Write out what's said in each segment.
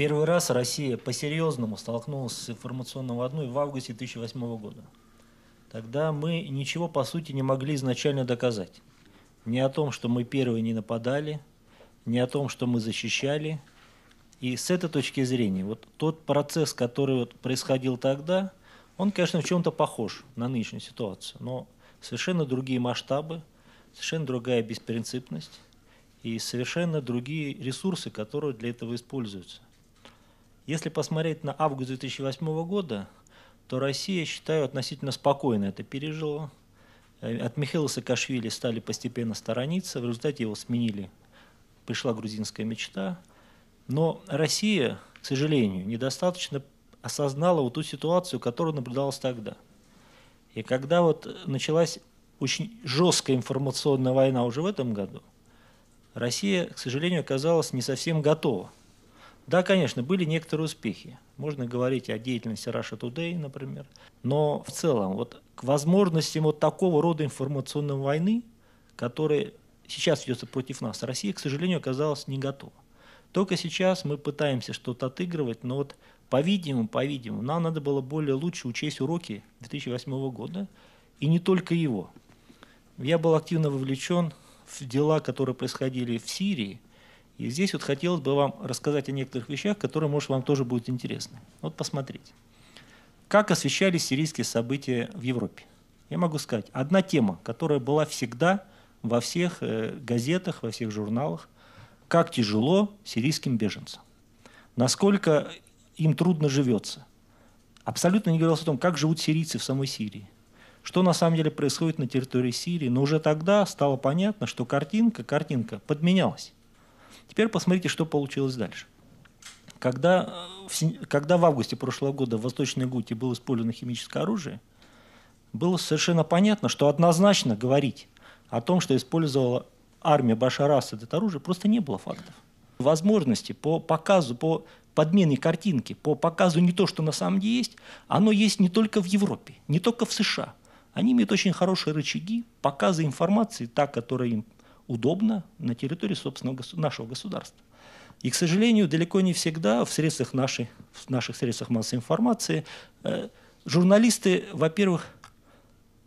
Первый раз Россия по-серьезному столкнулась с информационной водной в августе 2008 года. Тогда мы ничего, по сути, не могли изначально доказать. Ни о том, что мы первые не нападали, ни о том, что мы защищали. И с этой точки зрения, вот тот процесс, который вот происходил тогда, он, конечно, в чем-то похож на нынешнюю ситуацию, но совершенно другие масштабы, совершенно другая беспринципность и совершенно другие ресурсы, которые для этого используются. Если посмотреть на август 2008 года, то Россия, считаю, относительно спокойно это пережила. Э, от Михаила Саакашвили стали постепенно сторониться, в результате его сменили. Пришла грузинская мечта. Но Россия, к сожалению, недостаточно осознала вот ту ситуацию, которая наблюдалась тогда. И когда вот началась очень жесткая информационная война уже в этом году, Россия, к сожалению, оказалась не совсем готова. Да, конечно, были некоторые успехи. Можно говорить о деятельности Russia Today, например. Но в целом, вот к возможностям вот такого рода информационной войны, которая сейчас ведется против нас, Россия, к сожалению, оказалась не готова. Только сейчас мы пытаемся что-то отыгрывать, но вот по-видимому, по-видимому, нам надо было более лучше учесть уроки 2008 года, и не только его. Я был активно вовлечен в дела, которые происходили в Сирии, и здесь вот хотелось бы вам рассказать о некоторых вещах, которые, может, вам тоже будут интересны. Вот посмотрите. Как освещались сирийские события в Европе? Я могу сказать, одна тема, которая была всегда во всех э, газетах, во всех журналах, как тяжело сирийским беженцам, насколько им трудно живется. Абсолютно не говорилось о том, как живут сирийцы в самой Сирии, что на самом деле происходит на территории Сирии, но уже тогда стало понятно, что картинка, картинка подменялась. Теперь посмотрите, что получилось дальше. Когда э, в, когда в августе прошлого года в Восточной Гуте было использовано химическое оружие, было совершенно понятно, что однозначно говорить о том, что использовала армия Башараса это оружие, просто не было фактов. Возможности по показу, по подмене картинки, по показу не то, что на самом деле есть, оно есть не только в Европе, не только в США. Они имеют очень хорошие рычаги показа информации, та, которая им удобно на территории собственного нашего государства. И, к сожалению, далеко не всегда в средствах нашей, в наших средствах массовой информации э, журналисты, во-первых,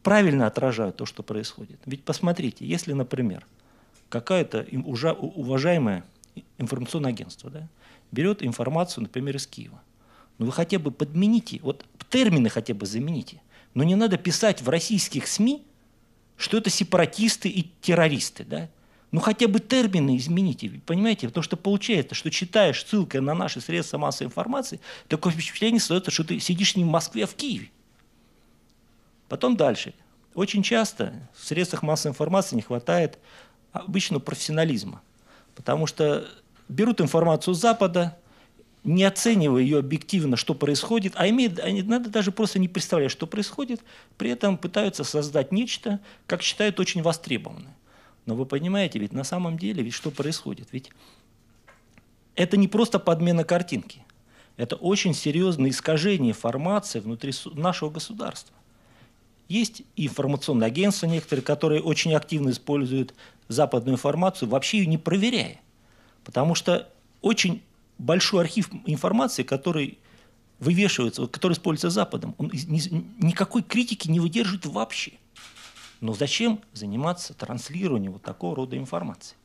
правильно отражают то, что происходит. Ведь посмотрите, если, например, какая-то им уважаемое информационное агентство да, берет информацию, например, из Киева, ну вы хотя бы подмените, вот термины хотя бы замените, но не надо писать в российских СМИ – что это сепаратисты и террористы, да? Ну хотя бы термины измените, понимаете? Потому что получается, что читаешь ссылкой на наши средства массовой информации, такое впечатление создается, что ты сидишь не в Москве, а в Киеве. Потом дальше. Очень часто в средствах массовой информации не хватает обычного профессионализма. Потому что берут информацию с Запада, не оценивая ее объективно, что происходит, а имеет, надо даже просто не представлять, что происходит, при этом пытаются создать нечто, как считают, очень востребованное. Но вы понимаете, ведь на самом деле, ведь что происходит? Ведь это не просто подмена картинки. Это очень серьезное искажение формации внутри нашего государства. Есть информационные агентства некоторые, которые очень активно используют западную информацию, вообще ее не проверяя. Потому что очень большой архив информации, который вывешивается, который используется Западом, он никакой критики не выдерживает вообще. Но зачем заниматься транслированием вот такого рода информации?